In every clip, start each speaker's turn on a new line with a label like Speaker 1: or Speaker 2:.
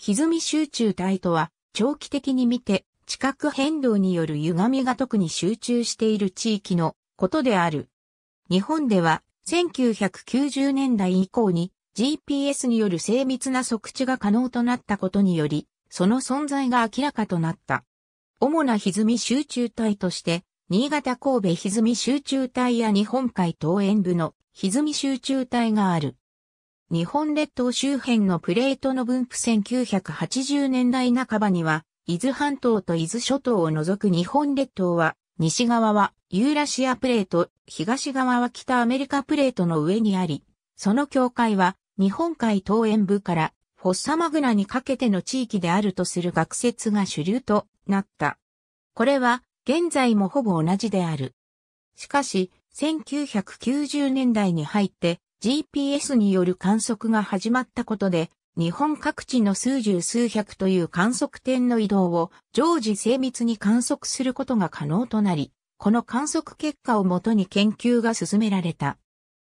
Speaker 1: 歪み集中体とは、長期的に見て、地殻変動による歪みが特に集中している地域のことである。日本では、1990年代以降に GPS による精密な測地が可能となったことにより、その存在が明らかとなった。主な歪み集中体として、新潟神戸歪み集中体や日本海東円部の歪み集中体がある。日本列島周辺のプレートの分布1980年代半ばには、伊豆半島と伊豆諸島を除く日本列島は、西側はユーラシアプレート、東側は北アメリカプレートの上にあり、その境界は日本海東沿部からフォッサマグナにかけての地域であるとする学説が主流となった。これは現在もほぼ同じである。しかし、1990年代に入って GPS による観測が始まったことで、日本各地の数十数百という観測点の移動を常時精密に観測することが可能となり、この観測結果をもとに研究が進められた。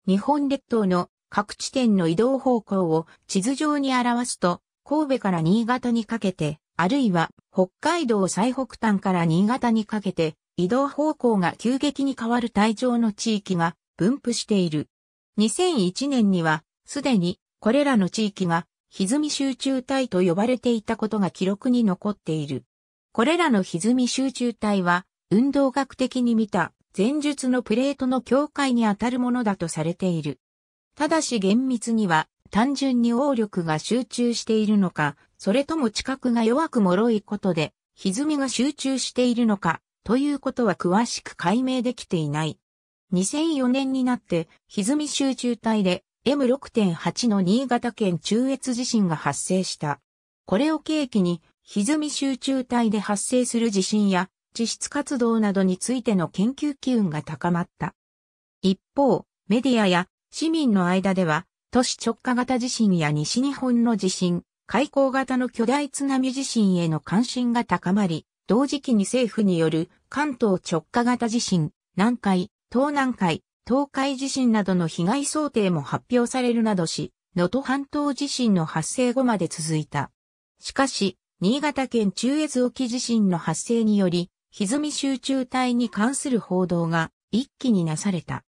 Speaker 1: 日本列島の各地点の移動方向を地図上に表すと、神戸から新潟にかけて、あるいは北海道最北端から新潟にかけて、移動方向が急激に変わる体調の地域が分布している。2001年には、すでに、これらの地域が、歪み集中帯と呼ばれていたことが記録に残っている。これらの歪み集中帯は、運動学的に見た、前述のプレートの境界にあたるものだとされている。ただし厳密には、単純に応力が集中しているのか、それとも知覚が弱く脆いことで、歪みが集中しているのか、ということは詳しく解明できていない。2004年になって、歪み集中帯で M6.8 の新潟県中越地震が発生した。これを契機に、歪み集中帯で発生する地震や、地質活動などについての研究機運が高まった。一方、メディアや市民の間では、都市直下型地震や西日本の地震、海溝型の巨大津波地震への関心が高まり、同時期に政府による関東直下型地震、南海、東南海、東海地震などの被害想定も発表されるなどし、能登半島地震の発生後まで続いた。しかし、新潟県中越沖地震の発生により、歪み集中帯に関する報道が一気になされた。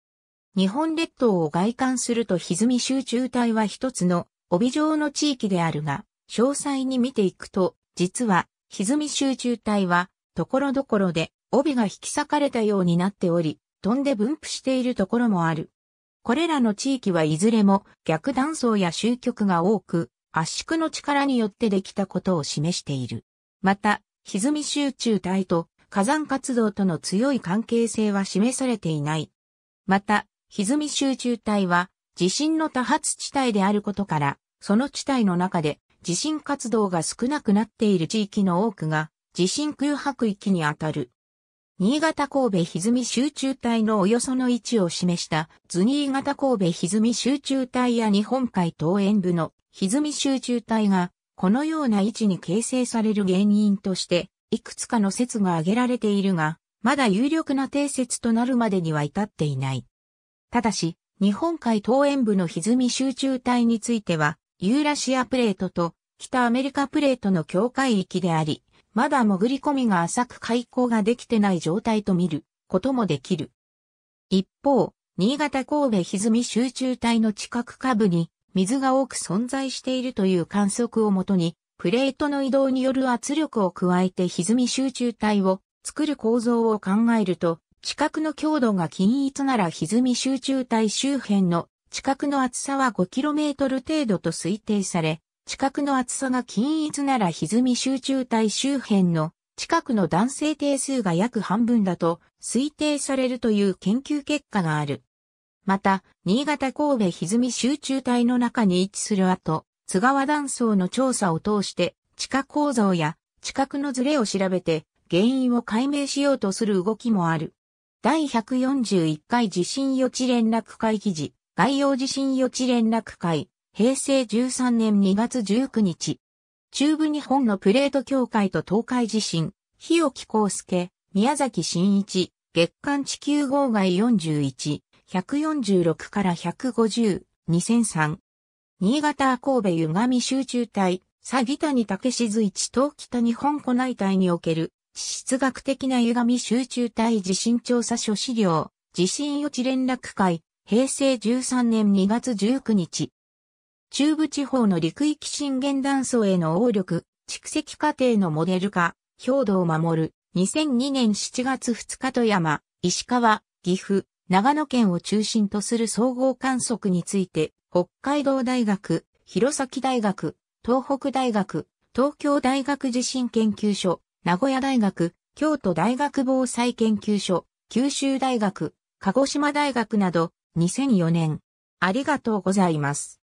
Speaker 1: 日本列島を外観すると歪み集中帯は一つの帯状の地域であるが、詳細に見ていくと、実は歪み集中帯は、ところどころで帯が引き裂かれたようになっており、飛んで分布しているところもある。これらの地域はいずれも逆断層や集局が多く、圧縮の力によってできたことを示している。また、歪み集中体と火山活動との強い関係性は示されていない。また、歪み集中体は地震の多発地帯であることから、その地帯の中で地震活動が少なくなっている地域の多くが地震空白域にあたる。新潟神戸歪み集中隊のおよその位置を示した図新潟神戸歪み集中隊や日本海東園部の歪み集中隊がこのような位置に形成される原因としていくつかの説が挙げられているがまだ有力な定説となるまでには至っていない。ただし日本海東園部の歪み集中隊についてはユーラシアプレートと北アメリカプレートの境界域であり、まだ潜り込みが浅く開口ができてない状態と見ることもできる。一方、新潟神戸歪集中帯の地殻下部に水が多く存在しているという観測をもとに、プレートの移動による圧力を加えて歪み集中帯を作る構造を考えると、地殻の強度が均一なら歪み集中帯周辺の地殻の厚さは 5km 程度と推定され、地殻の厚さが均一なら歪み集中体周辺の近くの男性定数が約半分だと推定されるという研究結果がある。また、新潟神戸歪み集中体の中に位置する後、津川断層の調査を通して地下構造や地殻のズレを調べて原因を解明しようとする動きもある。第141回地震予知連絡会議事、概要地震予知連絡会、平成13年2月19日、中部日本のプレート協会と東海地震、日置康介、宮崎真一、月間地球号外41、146から150、2003。新潟神戸歪み集中隊、佐木谷武志一東北日本古内隊における、地質学的な歪み集中隊地震調査書資料、地震予知連絡会、平成13年2月19日。中部地方の陸域震源断層への応力、蓄積過程のモデル化、兵道を守る、2002年7月2日富山、石川、岐阜、長野県を中心とする総合観測について、北海道大学、弘前大学、東北大学、東京大学地震研究所、名古屋大学、京都大学防災研究所、九州大学、鹿児島大学など、2004年。ありがとうございます。